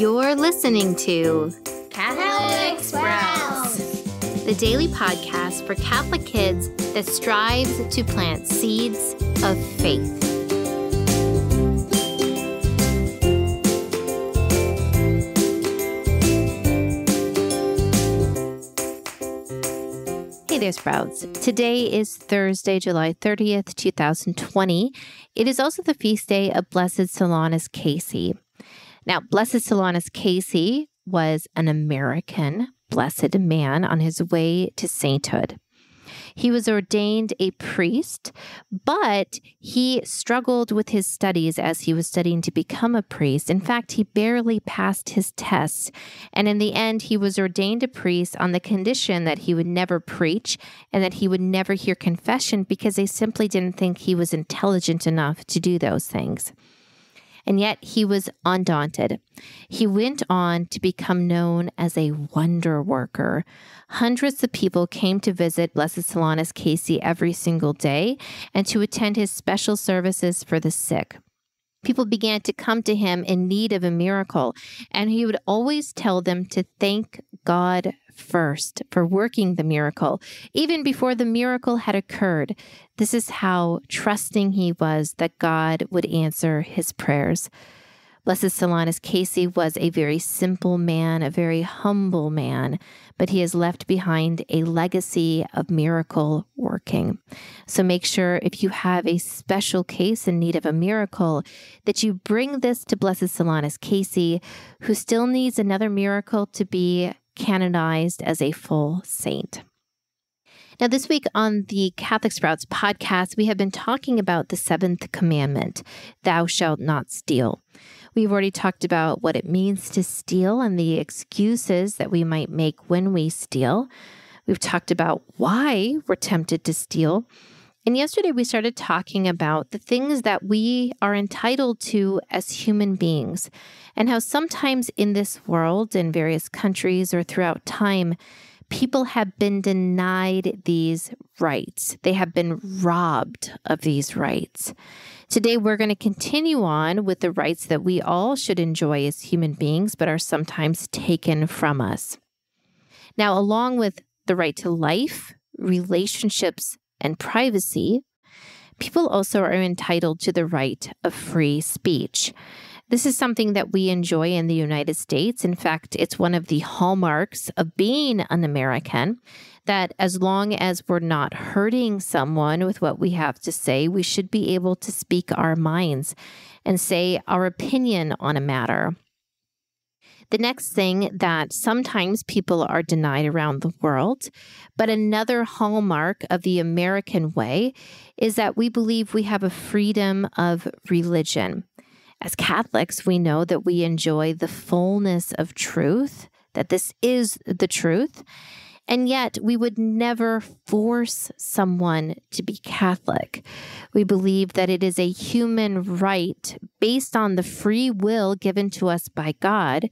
You're listening to Catholic Sprouts, the daily podcast for Catholic kids that strives to plant seeds of faith. Julia Sprouts. Today is Thursday, July 30th, 2020. It is also the feast day of Blessed Solanus Casey. Now, Blessed Solanus Casey was an American blessed man on his way to sainthood. He was ordained a priest, but he struggled with his studies as he was studying to become a priest. In fact, he barely passed his tests. And in the end, he was ordained a priest on the condition that he would never preach and that he would never hear confession because they simply didn't think he was intelligent enough to do those things and yet he was undaunted. He went on to become known as a wonder worker. Hundreds of people came to visit Blessed Solanus Casey every single day and to attend his special services for the sick. People began to come to him in need of a miracle, and he would always tell them to thank God first for working the miracle, even before the miracle had occurred. This is how trusting he was that God would answer his prayers. Blessed Solanus Casey was a very simple man, a very humble man, but he has left behind a legacy of miracle working. So make sure if you have a special case in need of a miracle that you bring this to Blessed Solanus Casey, who still needs another miracle to be canonized as a full saint. Now, this week on the Catholic Sprouts podcast, we have been talking about the seventh commandment Thou shalt not steal. We've already talked about what it means to steal and the excuses that we might make when we steal. We've talked about why we're tempted to steal. And yesterday we started talking about the things that we are entitled to as human beings, and how sometimes in this world, in various countries, or throughout time, people have been denied these rights. They have been robbed of these rights. Today, we're going to continue on with the rights that we all should enjoy as human beings, but are sometimes taken from us. Now, along with the right to life, relationships, and privacy, people also are entitled to the right of free speech. This is something that we enjoy in the United States. In fact, it's one of the hallmarks of being an American that as long as we're not hurting someone with what we have to say, we should be able to speak our minds and say our opinion on a matter. The next thing that sometimes people are denied around the world, but another hallmark of the American way is that we believe we have a freedom of religion. As Catholics, we know that we enjoy the fullness of truth, that this is the truth and yet, we would never force someone to be Catholic. We believe that it is a human right based on the free will given to us by God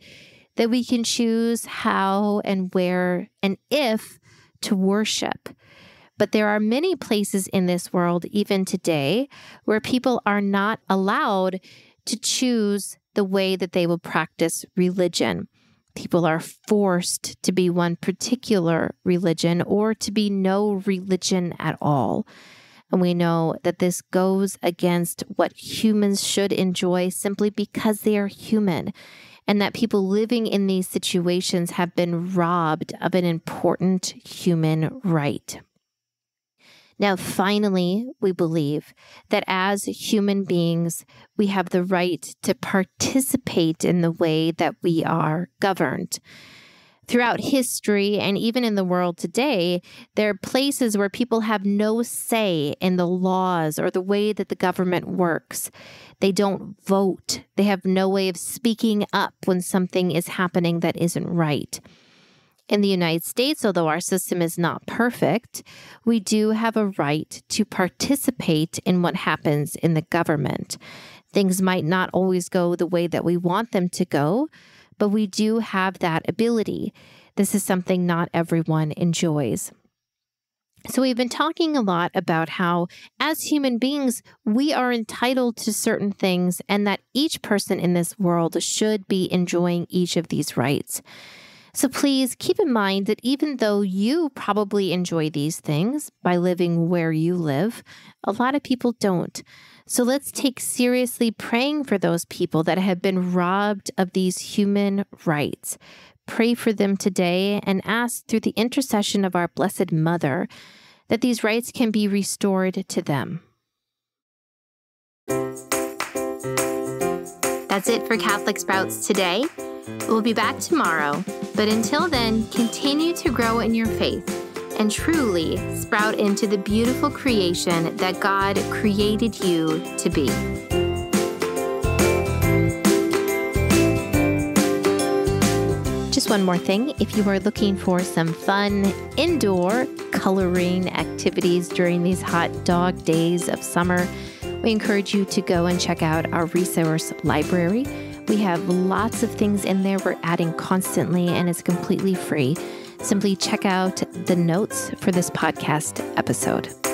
that we can choose how and where and if to worship. But there are many places in this world, even today, where people are not allowed to choose the way that they will practice religion people are forced to be one particular religion or to be no religion at all. And we know that this goes against what humans should enjoy simply because they are human, and that people living in these situations have been robbed of an important human right. Now, finally, we believe that as human beings, we have the right to participate in the way that we are governed. Throughout history and even in the world today, there are places where people have no say in the laws or the way that the government works. They don't vote, they have no way of speaking up when something is happening that isn't right in the United States, although our system is not perfect, we do have a right to participate in what happens in the government. Things might not always go the way that we want them to go, but we do have that ability. This is something not everyone enjoys. So, we've been talking a lot about how, as human beings, we are entitled to certain things and that each person in this world should be enjoying each of these rights. So please keep in mind that even though you probably enjoy these things by living where you live, a lot of people don't. So let's take seriously praying for those people that have been robbed of these human rights. Pray for them today and ask through the intercession of our Blessed Mother that these rights can be restored to them. That's it for Catholic Sprouts today. We'll be back tomorrow, but until then, continue to grow in your faith and truly sprout into the beautiful creation that God created you to be. Just one more thing if you are looking for some fun indoor coloring activities during these hot dog days of summer, we encourage you to go and check out our resource library. We have lots of things in there we're adding constantly, and it's completely free. Simply check out the notes for this podcast episode.